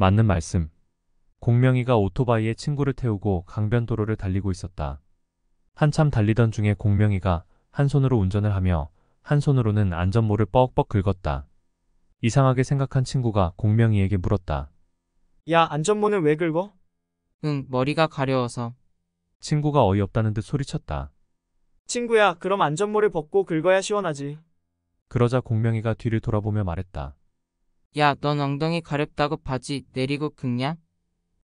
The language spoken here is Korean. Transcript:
맞는 말씀. 공명이가 오토바이에 친구를 태우고 강변도로를 달리고 있었다. 한참 달리던 중에 공명이가 한 손으로 운전을 하며 한 손으로는 안전모를 뻑뻑 긁었다. 이상하게 생각한 친구가 공명이에게 물었다. 야, 안전모는 왜 긁어? 응, 머리가 가려워서. 친구가 어이없다는 듯 소리쳤다. 친구야, 그럼 안전모를 벗고 긁어야 시원하지. 그러자 공명이가 뒤를 돌아보며 말했다. 야, 넌 엉덩이 가렵다고 바지 내리고 긁냐?